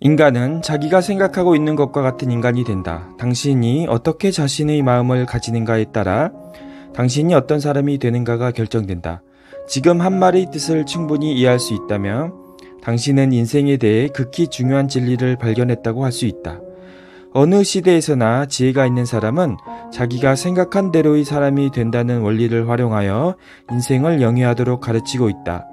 인간은 자기가 생각하고 있는 것과 같은 인간이 된다. 당신이 어떻게 자신의 마음을 가지는가에 따라 당신이 어떤 사람이 되는가가 결정된다. 지금 한 말의 뜻을 충분히 이해할 수 있다면 당신은 인생에 대해 극히 중요한 진리를 발견했다고 할 수 있다. 어느 시대에서나 지혜가 있는 사람은 자기가 생각한 대로의 사람이 된다는 원리를 활용하여 인생을 영위하도록 가르치고 있다.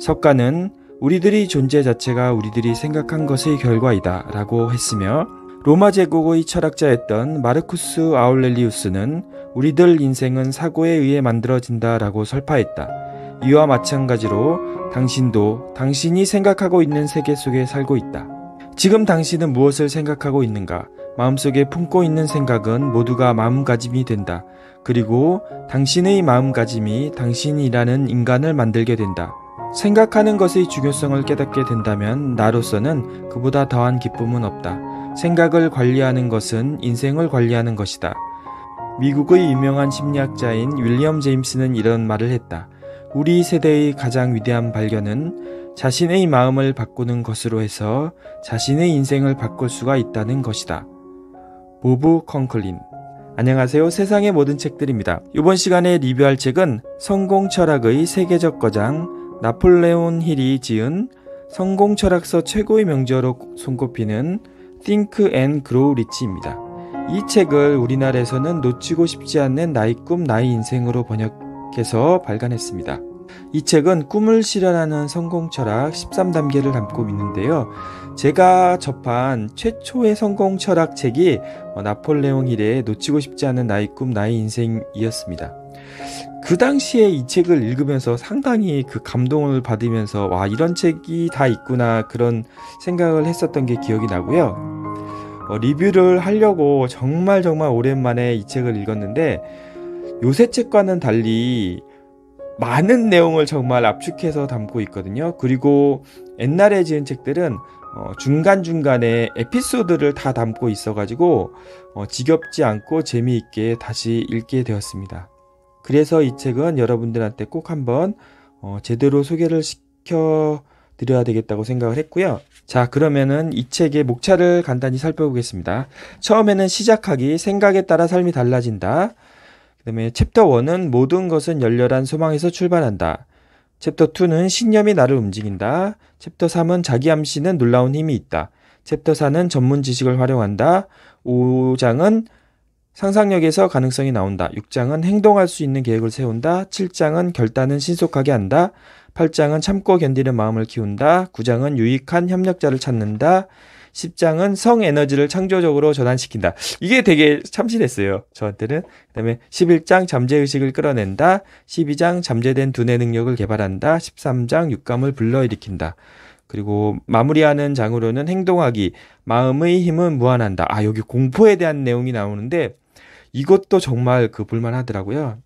석가는 우리들이 존재 자체가 우리들이 생각한 것의 결과이다 라고 했으며 로마 제국의 철학자였던 마르쿠스 아울렐리우스는 우리들 인생은 사고에 의해 만들어진다 라고 설파했다. 이와 마찬가지로 당신도 당신이 생각하고 있는 세계 속에 살고 있다. 지금 당신은 무엇을 생각하고 있는가? 마음속에 품고 있는 생각은 모두가 마음가짐이 된다. 그리고 당신의 마음가짐이 당신이라는 인간을 만들게 된다. 생각하는 것의 중요성을 깨닫게 된다면 나로서는 그보다 더한 기쁨은 없다. 생각을 관리하는 것은 인생을 관리하는 것이다. 미국의 유명한 심리학자인 윌리엄 제임스는 이런 말을 했다. 우리 세대의 가장 위대한 발견은 자신의 마음을 바꾸는 것으로 해서 자신의 인생을 바꿀 수가 있다는 것이다. 보브 컨클린 안녕하세요. 세상의 모든 책들입니다. 이번 시간에 리뷰할 책은 성공 철학의 세계적 거장 나폴레온 힐이 지은 성공 철학서 최고의 명저로 손꼽히는 Think and Grow Rich입니다. 이 책을 우리나라에서는 놓치고 싶지 않는 나이 꿈 나이 인생으로 번역해서 발간했습니다. 이 책은 꿈을 실현하는 성공 철학 13단계를 담고 있는데요. 제가 접한 최초의 성공 철학 책이 나폴레옹 힐의 놓치고 싶지 않은 나이 꿈 나이 인생이었습니다. 그 당시에 이 책을 읽으면서 상당히 그 감동을 받으면서 와 이런 책이 다 있구나 그런 생각을 했었던 게 기억이 나고요. 어, 리뷰를 하려고 정말 정말 오랜만에 이 책을 읽었는데 요새 책과는 달리 많은 내용을 정말 압축해서 담고 있거든요. 그리고 옛날에 지은 책들은 어, 중간중간에 에피소드를 다 담고 있어가지고 어, 지겹지 않고 재미있게 다시 읽게 되었습니다. 그래서 이 책은 여러분들한테 꼭 한번 어, 제대로 소개를 시켜 드려야 되겠다고 생각을 했고요. 자, 그러면은 이 책의 목차를 간단히 살펴보겠습니다. 처음에는 시작하기, 생각에 따라 삶이 달라진다. 그 다음에 챕터 1은 모든 것은 열렬한 소망에서 출발한다. 챕터 2는 신념이 나를 움직인다. 챕터 3은 자기암시는 놀라운 힘이 있다. 챕터 4는 전문 지식을 활용한다. 5장은 상상력에서 가능성이 나온다. 6장은 행동할 수 있는 계획을 세운다. 7장은 결단은 신속하게 한다. 8장은 참고 견디는 마음을 키운다. 9장은 유익한 협력자를 찾는다. 10장은 성 에너지를 창조적으로 전환시킨다. 이게 되게 참신했어요. 저한테는. 그다음에 11장 잠재 의식을 끌어낸다. 12장 잠재된 두뇌 능력을 개발한다. 13장 육감을 불러일으킨다. 그리고 마무리하는 장으로는 행동하기, 마음의 힘은 무한한다. 아, 여기 공포에 대한 내용이 나오는데 이것도 정말 그 볼만하더라고요.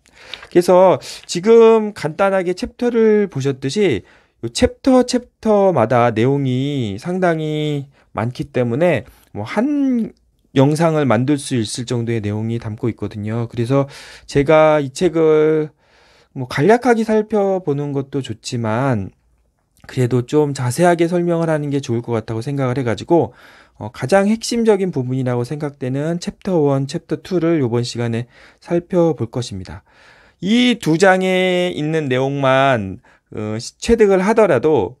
그래서 지금 간단하게 챕터를 보셨듯이 챕터 챕터마다 내용이 상당히 많기 때문에 뭐 한 영상을 만들 수 있을 정도의 내용이 담고 있거든요. 그래서 제가 이 책을 뭐 간략하게 살펴보는 것도 좋지만 그래도 좀 자세하게 설명을 하는 게 좋을 것 같다고 생각을 해가지고 어, 가장 핵심적인 부분이라고 생각되는 챕터 1, 챕터 2를 이번 시간에 살펴볼 것입니다. 이 두 장에 있는 내용만 어, 체득을 하더라도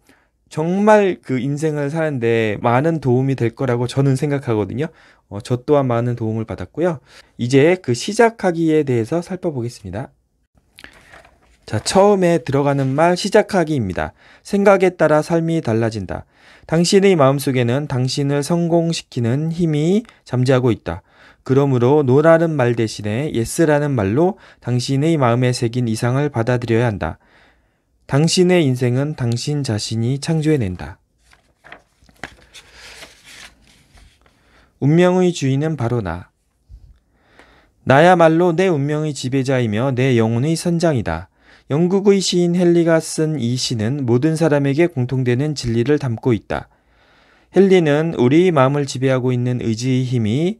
정말 그 인생을 사는데 많은 도움이 될 거라고 저는 생각하거든요. 어, 저 또한 많은 도움을 받았고요. 이제 그 시작하기에 대해서 살펴보겠습니다. 자, 처음에 들어가는 말 시작하기입니다. 생각에 따라 삶이 달라진다. 당신의 마음속에는 당신을 성공시키는 힘이 잠재하고 있다. 그러므로 노라는 말 대신에 예스라는 말로 당신의 마음에 새긴 이상을 받아들여야 한다. 당신의 인생은 당신 자신이 창조해낸다. 운명의 주인은 바로 나. 나야말로 내 운명의 지배자이며 내 영혼의 선장이다. 영국의 시인 헨리가 쓴 이 시는 모든 사람에게 공통되는 진리를 담고 있다. 헨리는 우리 마음을 지배하고 있는 의지의 힘이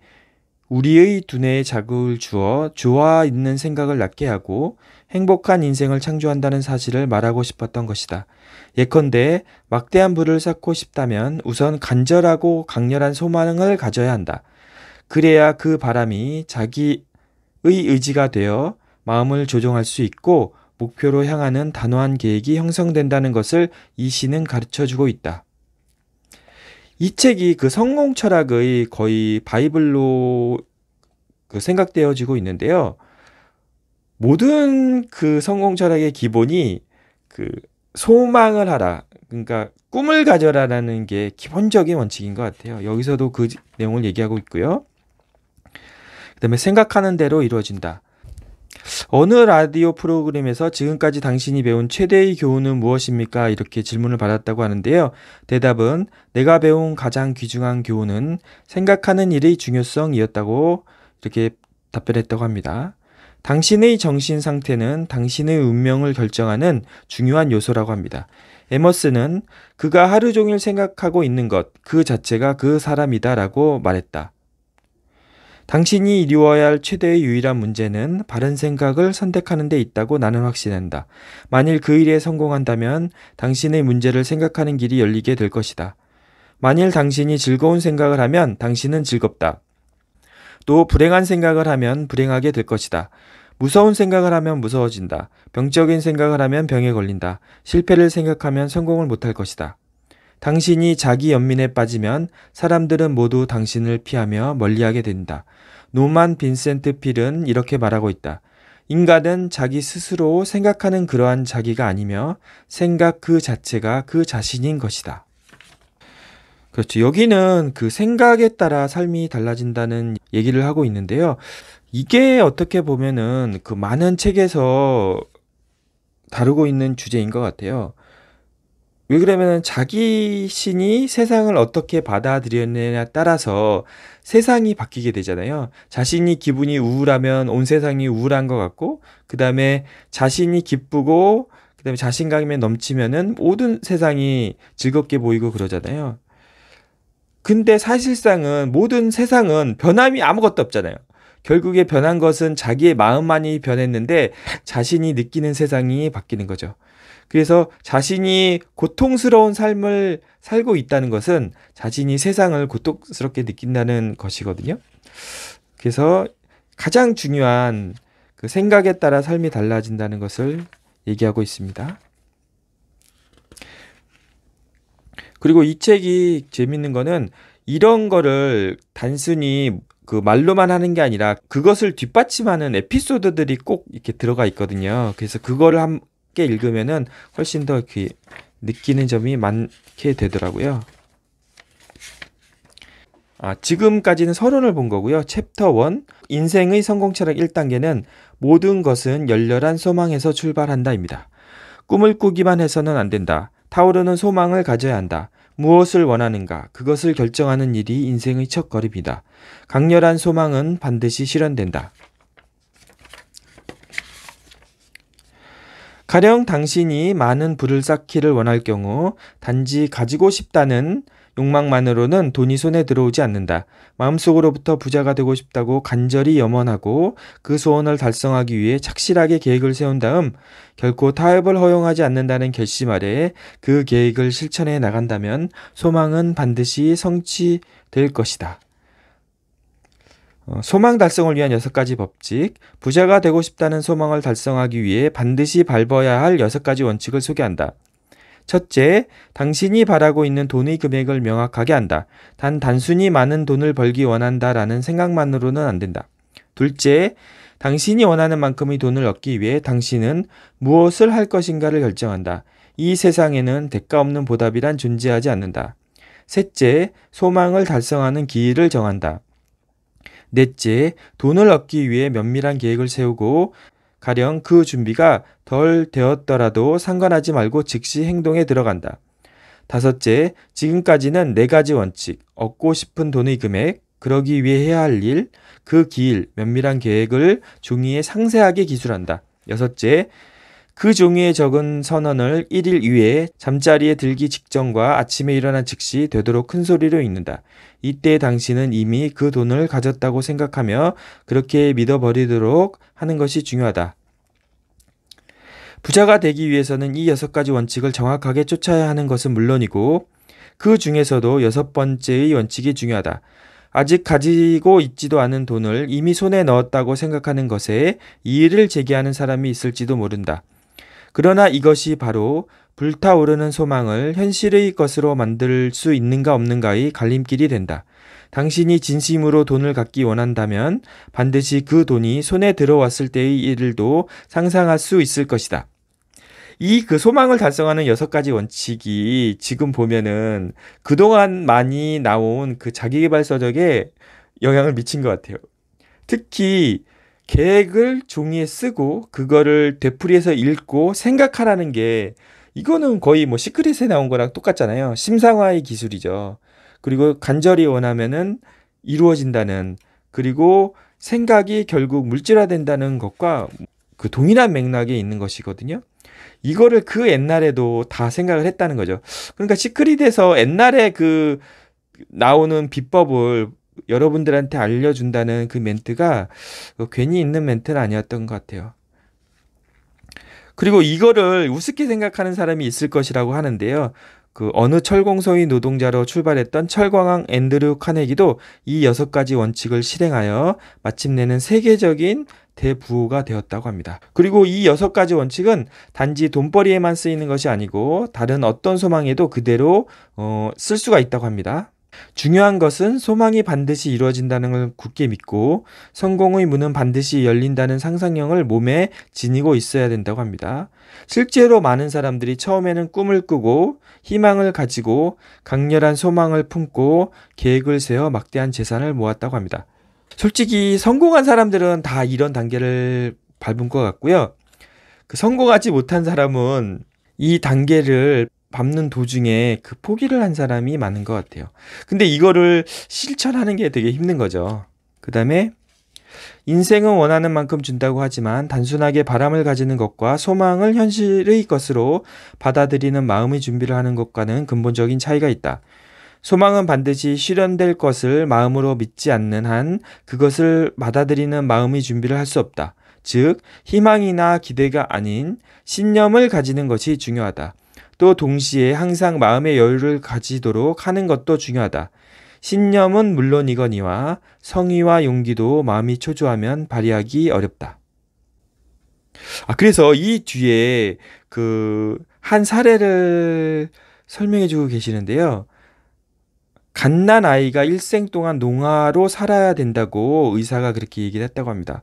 우리의 두뇌에 자극을 주어 좋아 있는 생각을 낳게 하고 행복한 인생을 창조한다는 사실을 말하고 싶었던 것이다. 예컨대 막대한 부를 쌓고 싶다면 우선 간절하고 강렬한 소망을 가져야 한다. 그래야 그 바람이 자기의 의지가 되어 마음을 조종할 수 있고 목표로 향하는 단호한 계획이 형성된다는 것을 이 시는 가르쳐 주고 있다. 이 책이 그 성공 철학의 거의 바이블로 그 생각되어지고 있는데요. 모든 그 성공 철학의 기본이 그 소망을 하라. 그러니까 꿈을 가져라라는 게 기본적인 원칙인 것 같아요. 여기서도 그 내용을 얘기하고 있고요. 그다음에 생각하는 대로 이루어진다. 어느 라디오 프로그램에서 지금까지 당신이 배운 최대의 교훈은 무엇입니까? 이렇게 질문을 받았다고 하는데요. 대답은 내가 배운 가장 귀중한 교훈은 생각하는 일의 중요성이었다고 이렇게 답변했다고 합니다. 당신의 정신 상태는 당신의 운명을 결정하는 중요한 요소라고 합니다. 에머스는 그가 하루 종일 생각하고 있는 것, 그 자체가 그 사람이다라고 말했다. 당신이 이루어야 할 최대의 유일한 문제는 바른 생각을 선택하는 데 있다고 나는 확신한다. 만일 그 일에 성공한다면 당신의 문제를 생각하는 길이 열리게 될 것이다. 만일 당신이 즐거운 생각을 하면 당신은 즐겁다. 또 불행한 생각을 하면 불행하게 될 것이다. 무서운 생각을 하면 무서워진다. 병적인 생각을 하면 병에 걸린다. 실패를 생각하면 성공을 못할 것이다. 당신이 자기 연민에 빠지면 사람들은 모두 당신을 피하며 멀리하게 된다. 노만 빈센트 필은 이렇게 말하고 있다. 인간은 자기 스스로 생각하는 그러한 자기가 아니며 생각 그 자체가 그 자신인 것이다. 그렇죠. 여기는 그 생각에 따라 삶이 달라진다는 얘기를 하고 있는데요. 이게 어떻게 보면은 그 많은 책에서 다루고 있는 주제인 것 같아요. 왜 그러면 자기 신이 세상을 어떻게 받아들였느냐에 따라서 세상이 바뀌게 되잖아요. 자신이 기분이 우울하면 온 세상이 우울한 것 같고, 그 다음에 자신이 기쁘고, 그 다음에 자신감이 넘치면은 모든 세상이 즐겁게 보이고 그러잖아요. 근데 사실상은 모든 세상은 변함이 아무것도 없잖아요. 결국에 변한 것은 자기의 마음만이 변했는데 자신이 느끼는 세상이 바뀌는 거죠. 그래서 자신이 고통스러운 삶을 살고 있다는 것은 자신이 세상을 고통스럽게 느낀다는 것이거든요. 그래서 가장 중요한 그 생각에 따라 삶이 달라진다는 것을 얘기하고 있습니다. 그리고 이 책이 재밌는 거는 이런 거를 단순히 그 말로만 하는 게 아니라 그것을 뒷받침하는 에피소드들이 꼭 이렇게 들어가 있거든요. 그래서 그거를 함께 읽으면은 훨씬 더 이렇게 느끼는 점이 많게 되더라고요. 아, 지금까지는 서론을 본 거고요. 챕터 1 인생의 성공 철학 1단계는 모든 것은 열렬한 소망에서 출발한다입니다. 꿈을 꾸기만 해서는 안 된다. 타오르는 소망을 가져야 한다. 무엇을 원하는가 그것을 결정하는 일이 인생의 첫 걸음이다. 강렬한 소망은 반드시 실현된다. 가령 당신이 많은 부를 쌓기를 원할 경우 단지 가지고 싶다는 욕망만으로는 돈이 손에 들어오지 않는다. 마음속으로부터 부자가 되고 싶다고 간절히 염원하고 그 소원을 달성하기 위해 착실하게 계획을 세운 다음 결코 타협을 허용하지 않는다는 결심 아래 그 계획을 실천해 나간다면 소망은 반드시 성취될 것이다. 어, 소망 달성을 위한 여섯 가지 법칙, 부자가 되고 싶다는 소망을 달성하기 위해 반드시 밟아야 할 여섯 가지 원칙을 소개한다. 첫째, 당신이 바라고 있는 돈의 금액을 명확하게 한다. 단 단순히 많은 돈을 벌기 원한다라는 생각만으로는 안 된다. 둘째, 당신이 원하는 만큼의 돈을 얻기 위해 당신은 무엇을 할 것인가를 결정한다. 이 세상에는 대가 없는 보답이란 존재하지 않는다. 셋째, 소망을 달성하는 기일을 정한다. 넷째, 돈을 얻기 위해 면밀한 계획을 세우고 가령 그 준비가 덜 되었더라도 상관하지 말고 즉시 행동에 들어간다. 다섯째, 지금까지는 네 가지 원칙, 얻고 싶은 돈의 금액, 그러기 위해 해야 할 일, 그 길, 면밀한 계획을 종이에 상세하게 기술한다. 여섯째, 그 종이에 적은 선언을 1일 이후에 잠자리에 들기 직전과 아침에 일어난 즉시 되도록 큰 소리로 읽는다. 이때 당신은 이미 그 돈을 가졌다고 생각하며 그렇게 믿어버리도록 하는 것이 중요하다. 부자가 되기 위해서는 이 여섯 가지 원칙을 정확하게 쫓아야 하는 것은 물론이고 그 중에서도 여섯 번째의 원칙이 중요하다. 아직 가지고 있지도 않은 돈을 이미 손에 넣었다고 생각하는 것에 이의를 제기하는 사람이 있을지도 모른다. 그러나 이것이 바로 불타오르는 소망을 현실의 것으로 만들 수 있는가 없는가의 갈림길이 된다. 당신이 진심으로 돈을 갖기 원한다면 반드시 그 돈이 손에 들어왔을 때의 일도 들 상상할 수 있을 것이다. 이 그 소망을 달성하는 여섯 가지 원칙이 지금 보면은 그동안 많이 나온 그 자기개발서적에 영향을 미친 것 같아요. 특히 계획을 종이에 쓰고 그거를 되풀이해서 읽고 생각하라는 게 이거는 거의 뭐 시크릿에 나온 거랑 똑같잖아요. 심상화의 기술이죠. 그리고 간절히 원하면은 이루어진다는 그리고 생각이 결국 물질화된다는 것과 그 동일한 맥락에 있는 것이거든요. 이거를 그 옛날에도 다 생각을 했다는 거죠. 그러니까 시크릿에서 옛날에 그 나오는 비법을 여러분들한테 알려준다는 그 멘트가 괜히 있는 멘트는 아니었던 것 같아요. 그리고 이거를 우습게 생각하는 사람이 있을 것이라고 하는데요. 그 어느 철공소의 노동자로 출발했던 철광왕 앤드류 카네기도 이 여섯 가지 원칙을 실행하여 마침내는 세계적인 대부호가 되었다고 합니다. 그리고 이 여섯 가지 원칙은 단지 돈벌이에만 쓰이는 것이 아니고 다른 어떤 소망에도 그대로 어, 쓸 수가 있다고 합니다. 중요한 것은 소망이 반드시 이루어진다는 걸 굳게 믿고 성공의 문은 반드시 열린다는 상상력을 몸에 지니고 있어야 된다고 합니다. 실제로 많은 사람들이 처음에는 꿈을 꾸고 희망을 가지고 강렬한 소망을 품고 계획을 세워 막대한 재산을 모았다고 합니다. 솔직히 성공한 사람들은 다 이런 단계를 밟은 것 같고요. 그 성공하지 못한 사람은 이 단계를 밟는 도중에 그 포기를 한 사람이 많은 것 같아요. 근데 이거를 실천하는 게 되게 힘든 거죠. 그 다음에 인생은 원하는 만큼 준다고 하지만 단순하게 바람을 가지는 것과 소망을 현실의 것으로 받아들이는 마음의 준비를 하는 것과는 근본적인 차이가 있다. 소망은 반드시 실현될 것을 마음으로 믿지 않는 한 그것을 받아들이는 마음의 준비를 할 수 없다. 즉, 희망이나 기대가 아닌 신념을 가지는 것이 중요하다. 또 동시에 항상 마음의 여유를 가지도록 하는 것도 중요하다. 신념은 물론이거니와 성의와 용기도 마음이 초조하면 발휘하기 어렵다. 아, 그래서 이 뒤에 그 한 사례를 설명해 주고 계시는데요. 갓난 아이가 일생 동안 농아로 살아야 된다고 의사가 그렇게 얘기를 했다고 합니다.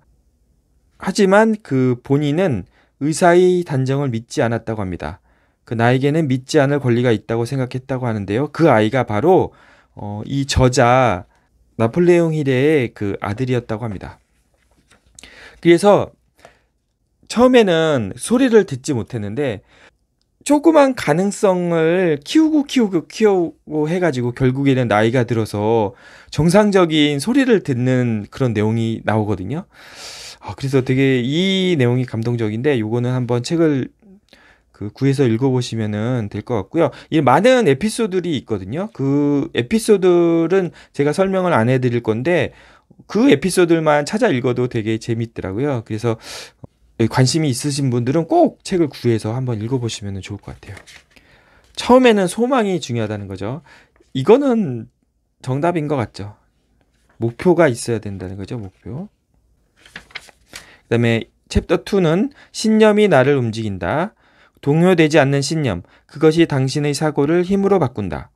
하지만 그 본인은 의사의 단정을 믿지 않았다고 합니다. 그 나에게는 믿지 않을 권리가 있다고 생각했다고 하는데요. 그 아이가 바로 어, 이 저자 나폴레옹 힐의그 아들이었다고 합니다. 그래서 처음에는 소리를 듣지 못했는데 조그만 가능성을 키우고 키우고 키우고 해가지고 결국에는 나이가 들어서 정상적인 소리를 듣는 그런 내용이 나오거든요. 아, 그래서 되게 이 내용이 감동적인데 요거는 한번 책을 그 구해서 읽어보시면 될 것 같고요. 이 많은 에피소드들이 있거든요. 그 에피소드들은 제가 설명을 안 해드릴 건데 그 에피소드만 찾아 읽어도 되게 재밌더라고요. 그래서 어, 관심이 있으신 분들은 꼭 책을 구해서 한번 읽어보시면 좋을 것 같아요. 처음에는 소망이 중요하다는 거죠. 이거는 정답인 것 같죠. 목표가 있어야 된다는 거죠. 목표. 그 다음에 챕터 2는 신념이 나를 움직인다. 동요되지 않는 신념, 그것이 당신의 사고를 힘으로 바꾼다.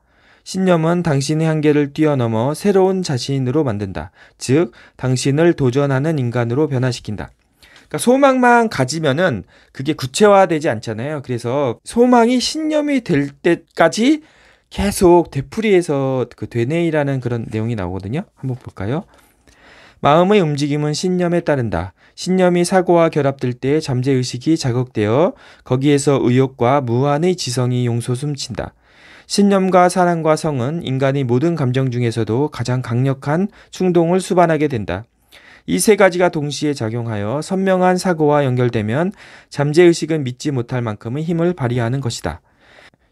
신념은 당신의 한계를 뛰어넘어 새로운 자신으로 만든다. 즉, 당신을 도전하는 인간으로 변화시킨다. 그러니까 소망만 가지면은 그게 구체화되지 않잖아요. 그래서 소망이 신념이 될 때까지 계속 되풀이해서 그 되뇌이라는 그런 내용이 나오거든요. 한번 볼까요? 마음의 움직임은 신념에 따른다. 신념이 사고와 결합될 때 잠재의식이 자극되어 거기에서 의욕과 무한의 지성이 용소 숨친다. 신념과 사랑과 성은 인간의 모든 감정 중에서도 가장 강력한 충동을 수반하게 된다. 이 세 가지가 동시에 작용하여 선명한 사고와 연결되면 잠재의식은 믿지 못할 만큼의 힘을 발휘하는 것이다.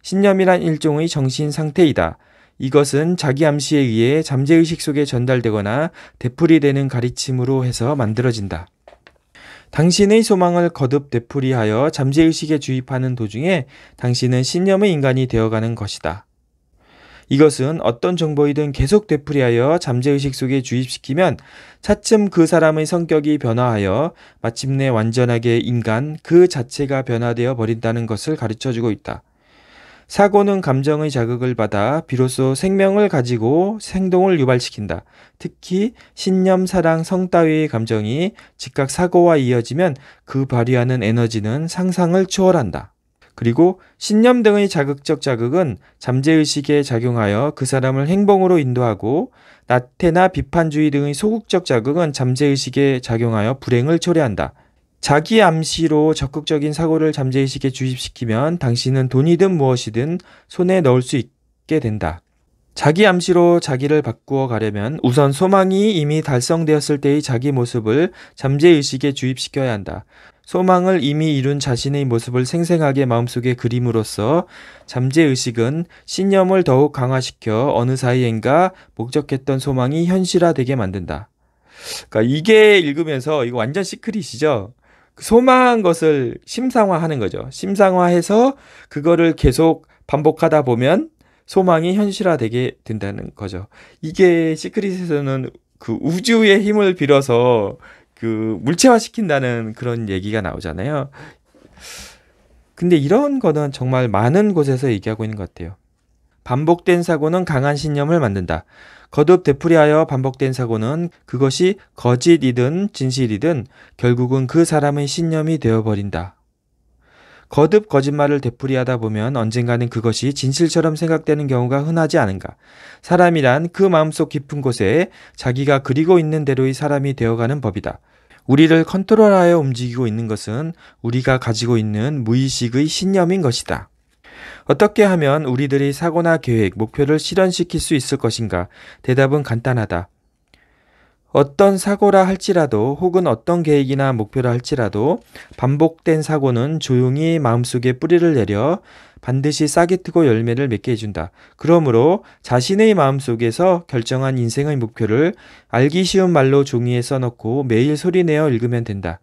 신념이란 일종의 정신 상태이다. 이것은 자기 암시에 의해 잠재의식 속에 전달되거나 되풀이되는 가르침으로 해서 만들어진다. 당신의 소망을 거듭 되풀이하여 잠재의식에 주입하는 도중에 당신은 신념의 인간이 되어가는 것이다. 이것은 어떤 정보이든 계속 되풀이하여 잠재의식 속에 주입시키면 차츰 그 사람의 성격이 변화하여 마침내 완전하게 인간 그 자체가 변화되어 버린다는 것을 가르쳐 주고 있다. 사고는 감정의 자극을 받아 비로소 생명을 가지고 행동을 유발시킨다. 특히 신념, 사랑, 성 따위의 감정이 즉각 사고와 이어지면 그 발휘하는 에너지는 상상을 초월한다. 그리고 신념 등의 자극적 자극은 잠재의식에 작용하여 그 사람을 행동으로 인도하고 나태나 비판주의 등의 소극적 자극은 잠재의식에 작용하여 불행을 초래한다. 자기 암시로 적극적인 사고를 잠재의식에 주입시키면 당신은 돈이든 무엇이든 손에 넣을 수 있게 된다. 자기 암시로 자기를 바꾸어 가려면 우선 소망이 이미 달성되었을 때의 자기 모습을 잠재의식에 주입시켜야 한다. 소망을 이미 이룬 자신의 모습을 생생하게 마음속에 그림으로써 잠재의식은 신념을 더욱 강화시켜 어느 사이엔가 목적했던 소망이 현실화되게 만든다. 그러니까 이게 읽으면서 이거 완전 시크릿이죠. 그 소망한 것을 심상화하는 거죠. 심상화해서 그거를 계속 반복하다 보면 소망이 현실화되게 된다는 거죠. 이게 시크릿에서는 그 우주의 힘을 빌어서 그 물체화시킨다는 그런 얘기가 나오잖아요. 근데 이런 거는 정말 많은 곳에서 얘기하고 있는 것 같아요. 반복된 사고는 강한 신념을 만든다. 거듭 되풀이하여 반복된 사고는 그것이 거짓이든 진실이든 결국은 그 사람의 신념이 되어버린다. 거듭 거짓말을 되풀이하다 보면 언젠가는 그것이 진실처럼 생각되는 경우가 흔하지 않은가. 사람이란 그 마음속 깊은 곳에 자기가 그리고 있는 대로의 사람이 되어가는 법이다. 우리를 컨트롤하여 움직이고 있는 것은 우리가 가지고 있는 무의식의 신념인 것이다. 어떻게 하면 우리들이 사고나 계획, 목표를 실현시킬 수 있을 것인가? 대답은 간단하다. 어떤 사고라 할지라도 혹은 어떤 계획이나 목표라 할지라도 반복된 사고는 조용히 마음속에 뿌리를 내려 반드시 싹이 트고 열매를 맺게 해준다. 그러므로 자신의 마음속에서 결정한 인생의 목표를 알기 쉬운 말로 종이에 써놓고 매일 소리내어 읽으면 된다.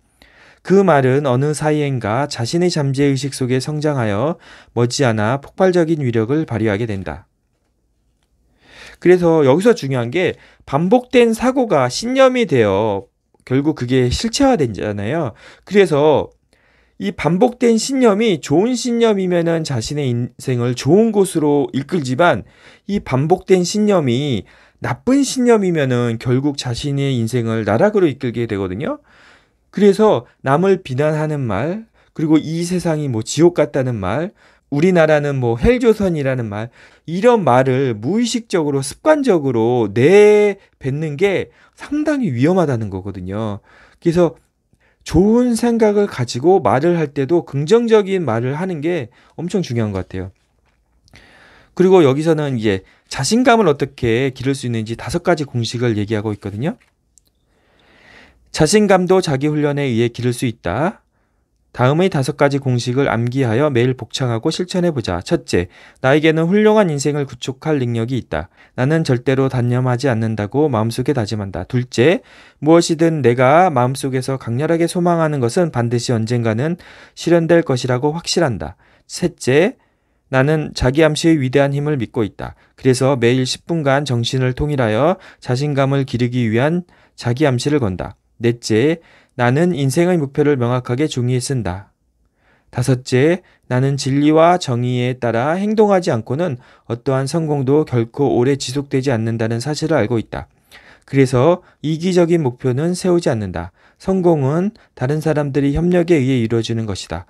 그 말은 어느 사이엔가 자신의 잠재의식 속에 성장하여 머지않아 폭발적인 위력을 발휘하게 된다. 그래서 여기서 중요한 게 반복된 사고가 신념이 되어 결국 그게 실체화된잖아요. 그래서 이 반복된 신념이 좋은 신념이면은 자신의 인생을 좋은 곳으로 이끌지만 이 반복된 신념이 나쁜 신념이면은 결국 자신의 인생을 나락으로 이끌게 되거든요. 그래서 남을 비난하는 말, 그리고 이 세상이 뭐 지옥 같다는 말, 우리나라는 뭐 헬조선이라는 말, 이런 말을 무의식적으로 습관적으로 내뱉는 게 상당히 위험하다는 거거든요. 그래서 좋은 생각을 가지고 말을 할 때도 긍정적인 말을 하는 게 엄청 중요한 것 같아요. 그리고 여기서는 이제 자신감을 어떻게 기를 수 있는지 다섯 가지 공식을 얘기하고 있거든요. 자신감도 자기 훈련에 의해 기를 수 있다. 다음의 다섯 가지 공식을 암기하여 매일 복창하고 실천해보자. 첫째, 나에게는 훌륭한 인생을 구축할 능력이 있다. 나는 절대로 단념하지 않는다고 마음속에 다짐한다. 둘째, 무엇이든 내가 마음속에서 강렬하게 소망하는 것은 반드시 언젠가는 실현될 것이라고 확실한다. 셋째, 나는 자기 암시의 위대한 힘을 믿고 있다. 그래서 매일 10분간 정신을 통일하여 자신감을 기르기 위한 자기 암시를 건다. 넷째, 나는 인생의 목표를 명확하게 중의에 쓴다. 다섯째, 나는 진리와 정의에 따라 행동하지 않고는 어떠한 성공도 결코 오래 지속되지 않는다는 사실을 알고 있다. 그래서 이기적인 목표는 세우지 않는다. 성공은 다른 사람들이 협력에 의해 이루어지는 것이다.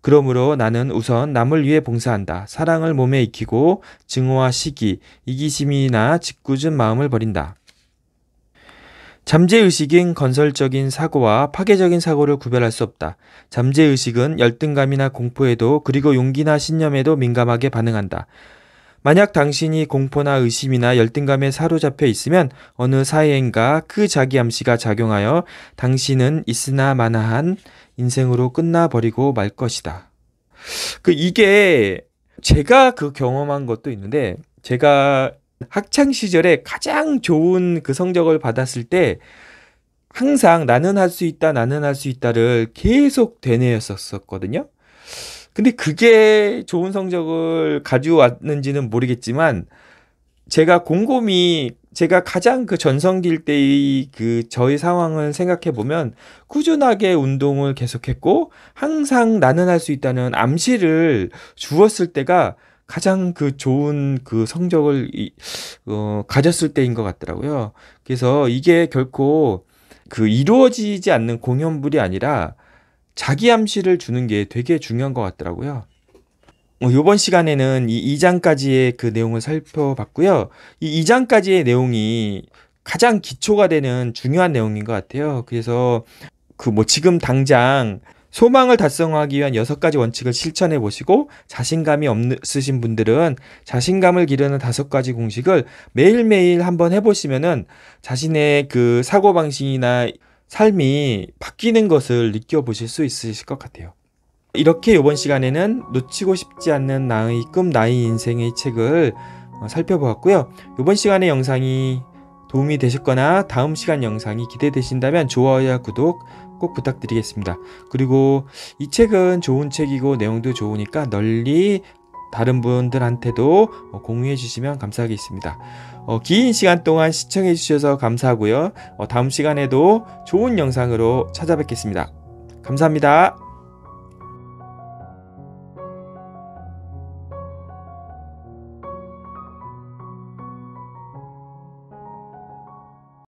그러므로 나는 우선 남을 위해 봉사한다. 사랑을 몸에 익히고 증오와 시기, 이기심이나 짓궂은 마음을 버린다. 잠재의식인 건설적인 사고와 파괴적인 사고를 구별할 수 없다. 잠재의식은 열등감이나 공포에도 그리고 용기나 신념에도 민감하게 반응한다. 만약 당신이 공포나 의심이나 열등감에 사로잡혀 있으면 어느 사이엔가 그 자기암시가 작용하여 당신은 있으나 마나한 인생으로 끝나버리고 말 것이다. 그 이게 제가 그 경험한 것도 있는데 제가 학창 시절에 가장 좋은 그 성적을 받았을 때 항상 나는 할 수 있다, 나는 할 수 있다를 계속 되뇌었었거든요. 근데 그게 좋은 성적을 가져왔는지는 모르겠지만 제가 곰곰이 제가 가장 그 전성기일 때의 그 저의 상황을 생각해 보면 꾸준하게 운동을 계속했고 항상 나는 할 수 있다는 암시를 주었을 때가 가장 그 좋은 그 성적을 이, 어, 가졌을 때인 것 같더라고요. 그래서 이게 결코 그 이루어지지 않는 공연물이 아니라 자기 암시를 주는 게 되게 중요한 것 같더라고요. 어, 요번 시간에는 이 2장까지의 그 내용을 살펴봤고요. 이 2장까지의 내용이 가장 기초가 되는 중요한 내용인 것 같아요. 그래서 그 뭐 지금 당장 소망을 달성하기 위한 여섯 가지 원칙을 실천해 보시고 자신감이 없으신 분들은 자신감을 기르는 다섯 가지 공식을 매일매일 한번 해보시면은 자신의 그 사고방식이나 삶이 바뀌는 것을 느껴보실 수 있으실 것 같아요. 이렇게 이번 시간에는 놓치고 싶지 않는 나의 꿈 나의 인생의 책을 어, 살펴보았고요. 이번 시간의 영상이 도움이 되셨거나 다음 시간 영상이 기대되신다면 좋아요와 구독 꼭 부탁드리겠습니다. 그리고 이 책은 좋은 책이고 내용도 좋으니까 널리 다른 분들한테도 공유해 주시면 감사하겠습니다. 어, 긴 시간 동안 시청해 주셔서 감사하고요. 어, 다음 시간에도 좋은 영상으로 찾아뵙겠습니다. 감사합니다.